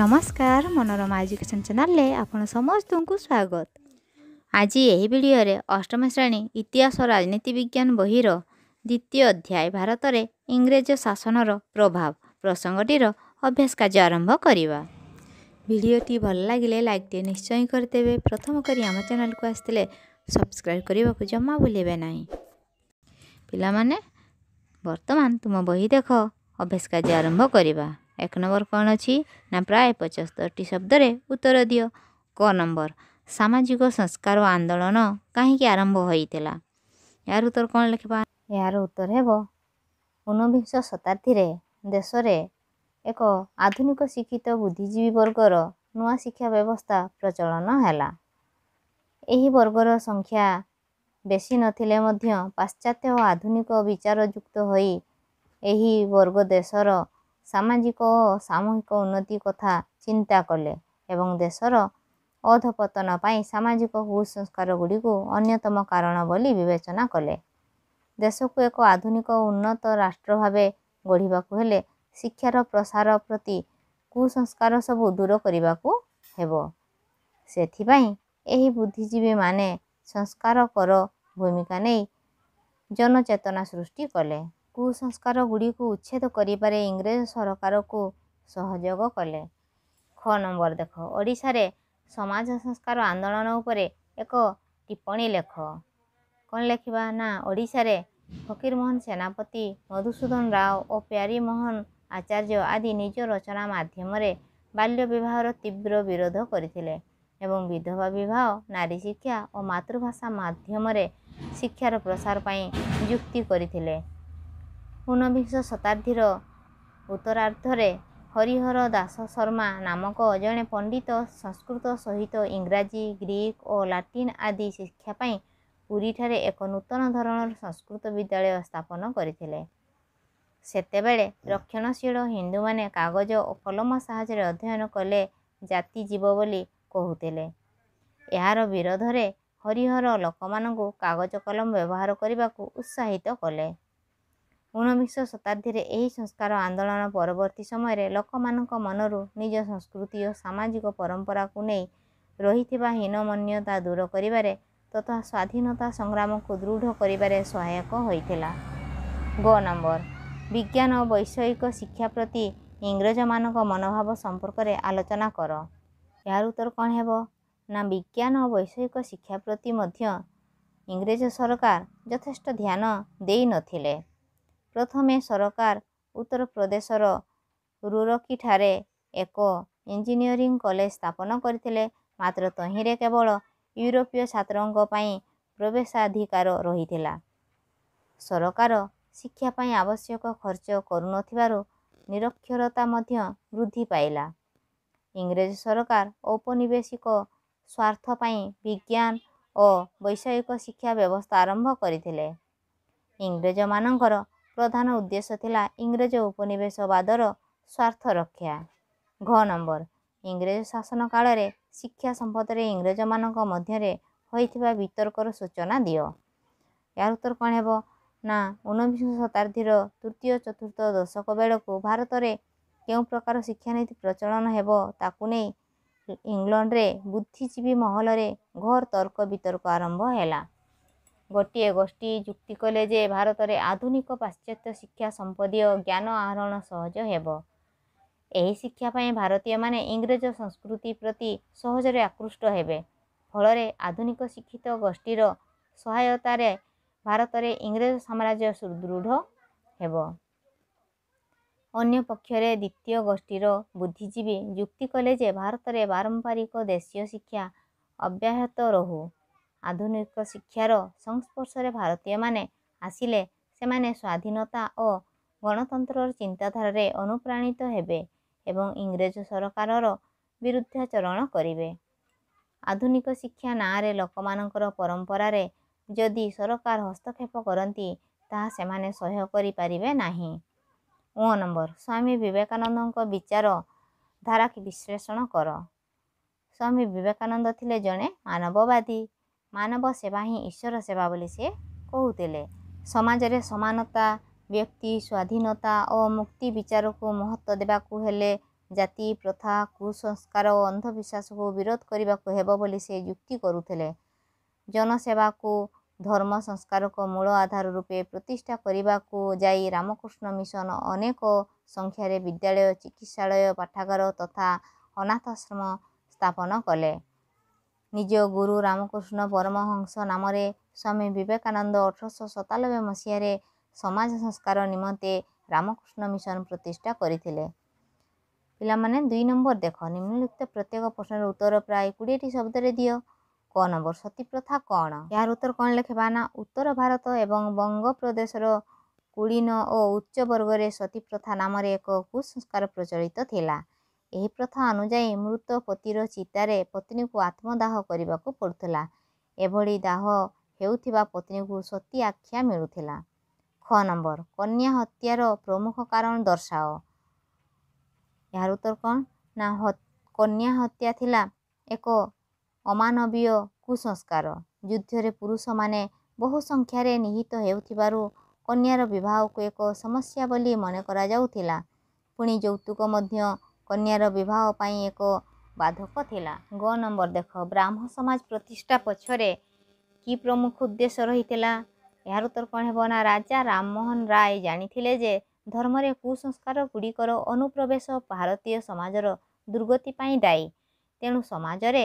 ନମସ୍କାର ମନୋରମା ଏଜୁକେସନ୍ ଚ୍ୟାନେଲରେ ଆପଣ ସମସ୍ତଙ୍କୁ ସ୍ୱାଗତ ଆଜି ଏହି ଭିଡ଼ିଓରେ ଅଷ୍ଟମ ଶ୍ରେଣୀ ଇତିହାସ ରାଜନୀତି ବିଜ୍ଞାନ ବହିର ଦ୍ୱିତୀୟ ଅଧ୍ୟାୟ ଭାରତରେ ଇଂରେଜ ଶାସନର ପ୍ରଭାବ ପ୍ରସଙ୍ଗଟିର ଅଭ୍ୟାସ କାର୍ଯ୍ୟ ଆରମ୍ଭ କରିବା ଭିଡ଼ିଓଟି ଭଲ ଲାଗିଲେ ଲାଇକ୍ଟିଏ ନିଶ୍ଚୟ କରିଦେବେ ପ୍ରଥମ କରି ଆମ ଚ୍ୟାନେଲକୁ ଆସିଥିଲେ ସବସ୍କ୍ରାଇବ୍ କରିବାକୁ ଜମା ଭୁଲିବେ ନାହିଁ ପିଲାମାନେ ବର୍ତ୍ତମାନ ତୁମ ବହି ଦେଖ ଅଭ୍ୟାସ କାର୍ଯ୍ୟ ଆରମ୍ଭ କରିବା ଏକ ନମ୍ବର କ'ଣ ଅଛି ନା ପ୍ରାୟ ପଚସ୍ତରିଟି ଶବ୍ଦରେ ଉତ୍ତର ଦିଅ କ ନମ୍ବର ସାମାଜିକ ସଂସ୍କାର ଆନ୍ଦୋଳନ କାହିଁକି ଆରମ୍ଭ ହୋଇଥିଲା ଏହାର ଉତ୍ତର କ'ଣ ଲେଖିବା ଏହାର ଉତ୍ତର ହେବ ଉନବିଂଶ ଶତାବ୍ଦୀରେ ଦେଶରେ ଏକ ଆଧୁନିକ ଶିକ୍ଷିତ ବୁଦ୍ଧିଜୀବୀ ବର୍ଗର ନୂଆ ଶିକ୍ଷା ବ୍ୟବସ୍ଥା ପ୍ରଚଳନ ହେଲା ଏହି ବର୍ଗର ସଂଖ୍ୟା ବେଶୀ ନଥିଲେ ମଧ୍ୟ ପାଶ୍ଚାତ୍ୟ ଓ ଆଧୁନିକ ବିଚାରଯୁକ୍ତ ହୋଇ ଏହି ବର୍ଗ ଦେଶର ସାମାଜିକ ଓ ସାମୂହିକ ଉନ୍ନତି କଥା ଚିନ୍ତା କଲେ ଏବଂ ଦେଶର ଅଧପତନ ପାଇଁ ସାମାଜିକ କୁସଂସ୍କାର ଗୁଡ଼ିକୁ ଅନ୍ୟତମ କାରଣ ବୋଲି ବିବେଚନା କଲେ ଦେଶକୁ ଏକ ଆଧୁନିକ ଉନ୍ନତ ରାଷ୍ଟ୍ର ଭାବେ ଗଢ଼ିବାକୁ ହେଲେ ଶିକ୍ଷାର ପ୍ରସାର ପ୍ରତି କୁସଂସ୍କାର ସବୁ ଦୂର କରିବାକୁ ହେବ ସେଥିପାଇଁ ଏହି ବୁଦ୍ଧିଜୀବୀମାନେ ସଂସ୍କାରକର ଭୂମିକା ନେଇ ଜନଚେତନା ସୃଷ୍ଟି କଲେ କୁସଂସ୍କାର ଗୁଡ଼ିକୁ ଉଚ୍ଛେଦ କରିବାରେ ଇଂରେଜ ସରକାରକୁ ସହଯୋଗ କଲେ ଖ ନମ୍ବର ଦେଖ ଓଡ଼ିଶାରେ ସମାଜ ସଂସ୍କାର ଆନ୍ଦୋଳନ ଉପରେ ଏକ ଟିପ୍ପଣୀ ଲେଖ କ'ଣ ଲେଖିବା ନା ଓଡ଼ିଶାରେ ଫକୀରମୋହନ ସେନାପତି ମଧୁସୂଦନ ରାଓ ଓ ପ୍ୟାରିମୋହନ ଆଚାର୍ଯ୍ୟ ଆଦି ନିଜ ରଚନା ମାଧ୍ୟମରେ ବାଲ୍ୟ ବିବାହର ତୀବ୍ର ବିରୋଧ କରିଥିଲେ ଏବଂ ବିଧବା ବିବାହ ନାରୀ ଶିକ୍ଷା ଓ ମାତୃଭାଷା ମାଧ୍ୟମରେ ଶିକ୍ଷାର ପ୍ରସାର ପାଇଁ ଯୁକ୍ତି କରିଥିଲେ ଉନବିଂଶ ଶତାବ୍ଦୀର ଉତ୍ତରାର୍ଦ୍ଧରେ ହରିହର ଦାସ ଶର୍ମା ନାମକ ଜଣେ ପଣ୍ଡିତ ସଂସ୍କୃତ ସହିତ ଇଂରାଜୀ ଗ୍ରୀକ୍ ଓ ଲାଟିନ୍ ଆଦି ଶିକ୍ଷା ପାଇଁ ପୁରୀଠାରେ ଏକ ନୂତନ ଧରଣର ସଂସ୍କୃତ ବିଦ୍ୟାଳୟ ସ୍ଥାପନ କରିଥିଲେ ସେତେବେଳେ ରକ୍ଷଣଶୀଳ ହିନ୍ଦୁମାନେ କାଗଜ ଓ କଲମ ସାହାଯ୍ୟରେ ଅଧ୍ୟୟନ କଲେ ଜାତି ଯିବ ବୋଲି କହୁଥିଲେ ଏହାର ବିରୋଧରେ ହରିହର ଲୋକମାନଙ୍କୁ କାଗଜ କଲମ ବ୍ୟବହାର କରିବାକୁ ଉତ୍ସାହିତ କଲେ ଉନବିଂଶ ଶତାବ୍ଦୀରେ ଏହି ସଂସ୍କାର ଆନ୍ଦୋଳନ ପରବର୍ତ୍ତୀ ସମୟରେ ଲୋକମାନଙ୍କ ମନରୁ ନିଜ ସଂସ୍କୃତି ଓ ସାମାଜିକ ପରମ୍ପରାକୁ ନେଇ ରହିଥିବା ହୀନମନ୍ୟତା ଦୂର କରିବାରେ ତଥା ସ୍ୱାଧୀନତା ସଂଗ୍ରାମକୁ ଦୃଢ଼ କରିବାରେ ସହାୟକ ହୋଇଥିଲା ଗ ନମ୍ବର ବିଜ୍ଞାନ ଓ ବୈଷୟିକ ଶିକ୍ଷା ପ୍ରତି ଇଂରେଜମାନଙ୍କ ମନୋଭାବ ସମ୍ପର୍କରେ ଆଲୋଚନା କର ଏହାର ଉତ୍ତର କ'ଣ ହେବ ନା ବିଜ୍ଞାନ ଓ ବୈଷୟିକ ଶିକ୍ଷା ପ୍ରତି ମଧ୍ୟ ଇଂରେଜ ସରକାର ଯଥେଷ୍ଟ ଧ୍ୟାନ ଦେଇନଥିଲେ ପ୍ରଥମେ ସରକାର ଉତ୍ତରପ୍ରଦେଶର ରୁରକିଠାରେ ଏକ ଇଞ୍ଜିନିୟରିଂ କଲେଜ ସ୍ଥାପନ କରିଥିଲେ ମାତ୍ର ତହିଁରେ କେବଳ ୟୁରୋପୀୟ ଛାତ୍ରଙ୍କ ପାଇଁ ପ୍ରବେଶାଧିକାର ରହିଥିଲା ସରକାର ଶିକ୍ଷା ପାଇଁ ଆବଶ୍ୟକ ଖର୍ଚ୍ଚ କରୁନଥିବାରୁ ନିରକ୍ଷରତା ମଧ୍ୟ ବୃଦ୍ଧି ପାଇଲା ଇଂରେଜ ସରକାର ଔପନିବେଶିକ ସ୍ୱାର୍ଥ ପାଇଁ ବିଜ୍ଞାନ ଓ ବୈଷୟିକ ଶିକ୍ଷା ବ୍ୟବସ୍ଥା ଆରମ୍ଭ କରିଥିଲେ ଇଂରେଜମାନଙ୍କର ପ୍ରଧାନ ଉଦ୍ଦେଶ୍ୟ ଥିଲା ଇଂରେଜ ଉପନିବେଶବାଦର ସ୍ୱାର୍ଥ ରକ୍ଷା ଘ ନମ୍ବର ଇଂରେଜ ଶାସନ କାଳରେ ଶିକ୍ଷା ସମ୍ପଦରେ ଇଂରେଜମାନଙ୍କ ମଧ୍ୟରେ ହୋଇଥିବା ବିତର୍କର ସୂଚନା ଦିଅ ଏହାର ଉତ୍ତର କ'ଣ ହେବ ନା ଉନବିଂଶ ଶତାବ୍ଦୀର ତୃତୀୟ ଚତୁର୍ଥ ଦଶକ ବେଳକୁ ଭାରତରେ କେଉଁ ପ୍ରକାର ଶିକ୍ଷାନୀତି ପ୍ରଚଳନ ହେବ ତାକୁ ନେଇ ଇଂଲଣ୍ଡରେ ବୁଦ୍ଧିଜୀବୀ ମହଲରେ ଘୋର ତର୍କ ବିତର୍କ ଆରମ୍ଭ ହେଲା ଗୋଟିଏ ଗୋଷ୍ଠୀ ଯୁକ୍ତି କଲେ ଯେ ଭାରତରେ ଆଧୁନିକ ପାଶ୍ଚାତ୍ୟ ଶିକ୍ଷା ସମ୍ପଦୀୟ ଜ୍ଞାନ ଆହରଣ ସହଜ ହେବ ଏହି ଶିକ୍ଷା ପାଇଁ ଭାରତୀୟମାନେ ଇଂରେଜ ସଂସ୍କୃତି ପ୍ରତି ସହଜରେ ଆକୃଷ୍ଟ ହେବେ ଫଳରେ ଆଧୁନିକ ଶିକ୍ଷିତ ଗୋଷ୍ଠୀର ସହାୟତାରେ ଭାରତରେ ଇଂରେଜ ସାମ୍ରାଜ୍ୟ ସୁଦୃଢ଼ ହେବ ଅନ୍ୟପକ୍ଷରେ ଦ୍ୱିତୀୟ ଗୋଷ୍ଠୀର ବୁଦ୍ଧିଜୀବୀ ଯୁକ୍ତି କଲେ ଯେ ଭାରତରେ ପାରମ୍ପରିକ ଦେଶୀୟ ଶିକ୍ଷା ଅବ୍ୟାହତ ରହୁ ଆଧୁନିକ ଶିକ୍ଷାର ସଂସ୍ପର୍ଶରେ ଭାରତୀୟମାନେ ଆସିଲେ ସେମାନେ ସ୍ୱାଧୀନତା ଓ ଗଣତନ୍ତ୍ରର ଚିନ୍ତାଧାରାରେ ଅନୁପ୍ରାଣିତ ହେବେ ଏବଂ ଇଂରେଜ ସରକାରର ବିରୁଦ୍ଧାଚରଣ କରିବେ ଆଧୁନିକ ଶିକ୍ଷା ନାଁରେ ଲୋକମାନଙ୍କର ପରମ୍ପରାରେ ଯଦି ସରକାର ହସ୍ତକ୍ଷେପ କରନ୍ତି ତାହା ସେମାନେ ସହ୍ୟ କରିପାରିବେ ନାହିଁ ଓ ନମ୍ବର ସ୍ୱାମୀ ବିବେକାନନ୍ଦଙ୍କ ବିଚାର ଧାରା ବିଶ୍ଳେଷଣ କର ସ୍ୱାମୀ ବିବେକାନନ୍ଦ ଥିଲେ ଜଣେ ମାନବବାଦୀ ମାନବ ସେବା ହିଁ ଈଶ୍ୱର ସେବା ବୋଲି ସେ କହୁଥିଲେ ସମାଜରେ ସମାନତା ବ୍ୟକ୍ତି ସ୍ୱାଧୀନତା ଓ ମୁକ୍ତି ବିଚାରକୁ ମହତ୍ତ୍ୱ ଦେବାକୁ ହେଲେ ଜାତି ପ୍ରଥା କୁସଂସ୍କାର ଓ ଅନ୍ଧବିଶ୍ୱାସକୁ ବିରୋଧ କରିବାକୁ ହେବ ବୋଲି ସେ ଯୁକ୍ତି କରୁଥିଲେ ଜନସେବାକୁ ଧର୍ମ ସଂସ୍କାରକ ମୂଳ ଆଧାର ରୂପେ ପ୍ରତିଷ୍ଠା କରିବାକୁ ଯାଇ ରାମକୃଷ୍ଣ ମିଶନ ଅନେକ ସଂଖ୍ୟାରେ ବିଦ୍ୟାଳୟ ଚିକିତ୍ସାଳୟ ପାଠାଗାର ତଥା ଅନାଥାଶ୍ରମ ସ୍ଥାପନ କଲେ ନିଜ ଗୁରୁ ରାମକୃଷ୍ଣ ପରମହଂସ ନାମରେ ସ୍ୱାମୀ ବିବେକାନନ୍ଦ ଅଠରଶହ ସତାନବେ ମସିହାରେ ସମାଜ ସଂସ୍କାର ନିମନ୍ତେ ରାମକୃଷ୍ଣ ମିଶନ ପ୍ରତିଷ୍ଠା କରିଥିଲେ ପିଲାମାନେ ଦୁଇ ନମ୍ବର ଦେଖ ନିମ୍ନଲିପ୍ତ ପ୍ରତ୍ୟେକ ପ୍ରଶ୍ନର ଉତ୍ତର ପ୍ରାୟ କୋଡ଼ିଏଟି ଶବ୍ଦରେ ଦିଅ କ ନମ୍ବର ସତୀ ପ୍ରଥା କ'ଣ ଏହାର ଉତ୍ତର କ'ଣ ଲେଖିବା ନା ଉତ୍ତର ଭାରତ ଏବଂ ବଙ୍ଗପ୍ରଦେଶର କୁଡ଼ିନ ଓ ଉଚ୍ଚବର୍ଗରେ ସତୀ ପ୍ରଥା ନାମରେ ଏକ କୁସଂସ୍କାର ପ୍ରଚଳିତ ଥିଲା ଏହି ପ୍ରଥା ଅନୁଯାୟୀ ମୃତ ପତିର ଚିତାରେ ପତ୍ନୀଙ୍କୁ ଆତ୍ମଦାହ କରିବାକୁ ପଡ଼ୁଥିଲା ଏଭଳି ଦାହ ହେଉଥିବା ପତ୍ନୀଙ୍କୁ ସତୀ ଆଖ୍ୟା ମିଳୁଥିଲା ଖ ନମ୍ବର କନ୍ୟା ହତ୍ୟାର ପ୍ରମୁଖ କାରଣ ଦର୍ଶାଅ ଏହାର ଉତ୍ତର କ'ଣ ନା କନ୍ୟା ହତ୍ୟା ଥିଲା ଏକ ଅମାନବୀୟ କୁସଂସ୍କାର ଯୁଦ୍ଧରେ ପୁରୁଷମାନେ ବହୁ ସଂଖ୍ୟାରେ ନିହିତ ହେଉଥିବାରୁ କନ୍ୟାର ବିବାହକୁ ଏକ ସମସ୍ୟା ବୋଲି ମନେ କରାଯାଉଥିଲା ପୁଣି ଯୌତୁକ ମଧ୍ୟ କନ୍ୟାର ବିବାହ ପାଇଁ ଏକ ବାଧକ ଥିଲା ଗ ନମ୍ବର ଦେଖ ବ୍ରାହ୍ମ ସମାଜ ପ୍ରତିଷ୍ଠା ପଛରେ କି ପ୍ରମୁଖ ଉଦ୍ଦେଶ୍ୟ ରହିଥିଲା ଏହାର ଉତ୍ତର କ'ଣ ହେବ ନା ରାଜା ରାମମୋହନ ରାୟ ଜାଣିଥିଲେ ଯେ ଧର୍ମରେ କୁସଂସ୍କାର ଗୁଡ଼ିକର ଅନୁପ୍ରବେଶ ଭାରତୀୟ ସମାଜର ଦୁର୍ଗତି ପାଇଁ ଦାୟୀ ତେଣୁ ସମାଜରେ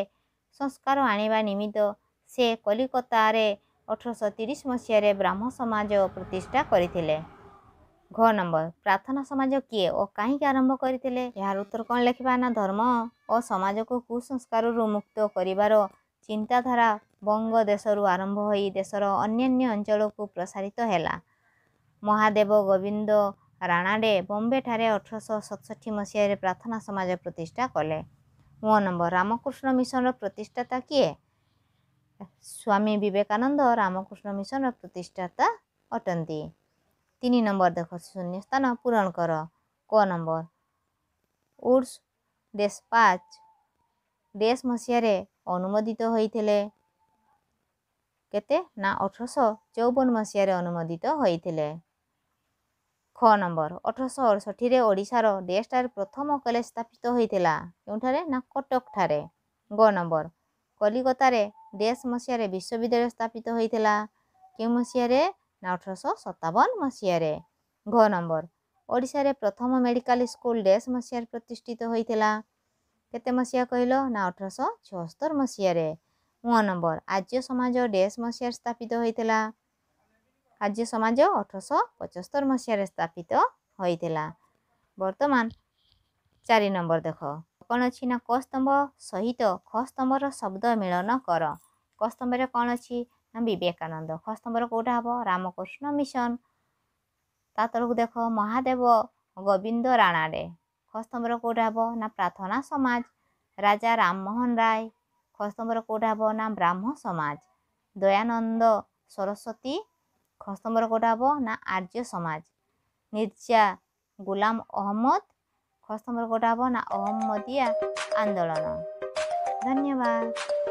ସଂସ୍କାର ଆଣିବା ନିମିତ୍ତ ସେ କଲିକତାରେ ଅଠରଶହ ତିରିଶ ମସିହାରେ ବ୍ରାହ୍ମ ସମାଜ ପ୍ରତିଷ୍ଠା କରିଥିଲେ ଘ ନମ୍ବର ପ୍ରାର୍ଥନା ସମାଜ କିଏ ଓ କାହିଁକି ଆରମ୍ଭ କରିଥିଲେ ଏହାର ଉତ୍ତର କ'ଣ ଲେଖିବା ନା ଧର୍ମ ଓ ସମାଜକୁ କୁସଂସ୍କାରରୁ ମୁକ୍ତ କରିବାର ଚିନ୍ତାଧାରା ବଙ୍ଗ ଦେଶରୁ ଆରମ୍ଭ ହୋଇ ଦେଶର ଅନ୍ୟାନ୍ୟ ଅଞ୍ଚଳକୁ ପ୍ରସାରିତ ହେଲା ମହାଦେବ ଗୋବିନ୍ଦ ରାଣାଡ଼େ ବମ୍ବେଠାରେ ଅଠରଶହ ସତଷଠି ମସିହାରେ ପ୍ରାର୍ଥନା ସମାଜ ପ୍ରତିଷ୍ଠା କଲେ ମୋ ନମ୍ବର ରାମକୃଷ୍ଣ ମିଶନର ପ୍ରତିଷ୍ଠାତା କିଏ ସ୍ୱାମୀ ବିବେକାନନ୍ଦ ରାମକୃଷ୍ଣ ମିଶନର ପ୍ରତିଷ୍ଠାତା ଅଟନ୍ତି ତିନି ନମ୍ବର ଦେଖ ଶୂନ୍ୟ ସ୍ଥାନ ପୂରଣ କର କ ନମ୍ବର ଉଡ଼ସ୍ ଡେସ୍ ପାଚ ଡେସ୍ ମସିହାରେ ଅନୁମୋଦିତ ହୋଇଥିଲେ କେତେ ନା ଅଠରଶହ ଚଉବନ ମସିହାରେ ଅନୁମୋଦିତ ହୋଇଥିଲେ ଖ ନମ୍ବର ଅଠରଶହ ଅଠଷଠିରେ ଓଡ଼ିଶାର ଡେସ୍ଟାରେ ପ୍ରଥମ କଲେଜ ସ୍ଥାପିତ ହୋଇଥିଲା କେଉଁଠାରେ ନା କଟକଠାରେ ଗ ନମ୍ବର କଲିକତାରେ ଡେସ୍ ମସିହାରେ ବିଶ୍ୱବିଦ୍ୟାଳୟ ସ୍ଥାପିତ ହୋଇଥିଲା କେଉଁ ମସିହାରେ ଅଠରଶହ ସତାବନ ମସିହାରେ ଘ ନମ୍ବର ଓଡ଼ିଶାରେ ପ୍ରଥମ ମେଡ଼ିକାଲ ସ୍କୁଲ ଡେସ୍ ମସିହାରେ ପ୍ରତିଷ୍ଠିତ ହୋଇଥିଲା କେତେ ମସିହା କହିଲ ନା ଅଠରଶହ ଛଅସ୍ତର ମସିହାରେ ଙ ନମ୍ବର ଆର୍ଯ୍ୟ ସମାଜ ଡେସ୍ ମସିହାରେ ସ୍ଥାପିତ ହୋଇଥିଲା ଆର୍ଯ୍ୟ ସମାଜ ଅଠରଶହ ପଞ୍ଚସ୍ତର ମସିହାରେ ସ୍ଥାପିତ ହୋଇଥିଲା ବର୍ତ୍ତମାନ ଚାରି ନମ୍ବର ଦେଖ କ'ଣ ଅଛି ନା କ ସ୍ତମ୍ଭ ସହିତ ଖ ସ୍ତମ୍ଭର ଶବ୍ଦ ମିଳନ କର କ ସ୍ତମ୍ଭରେ କ'ଣ ଅଛି ବିବେକାନନ୍ଦ ଖସ ନମ୍ବର କେଉଁଟା ହେବ ରାମକୃଷ୍ଣ ମିଶନ ତା ତଳକୁ ଦେଖ ମହାଦେବ ଗୋବିନ୍ଦ ରାଣାଡେ ଖସ ନମ୍ବର କେଉଁଟା ହେବ ନା ପ୍ରାର୍ଥନା ସମାଜ ରାଜା ରାମମୋହନ ରାୟ ଖସ ନମ୍ବର କେଉଁଟା ହେବ ନା ବ୍ରାହ୍ମ ସମାଜ ଦୟାନନ୍ଦ ସରସ୍ୱତୀ ଖସ୍ତମ୍ବର ନମ୍ବର କେଉଁଟା ହେବ ନା ଆର୍ଯ୍ୟ ସମାଜ ନିର୍ଜା ଗୁଲାମ ଅହମ୍ମଦ ଖସ୍ତମ୍ବର କେଉଁଟା ହେବ ନା ଅହମ୍ମଦିଆ ଆନ୍ଦୋଳନ ଧନ୍ୟବାଦ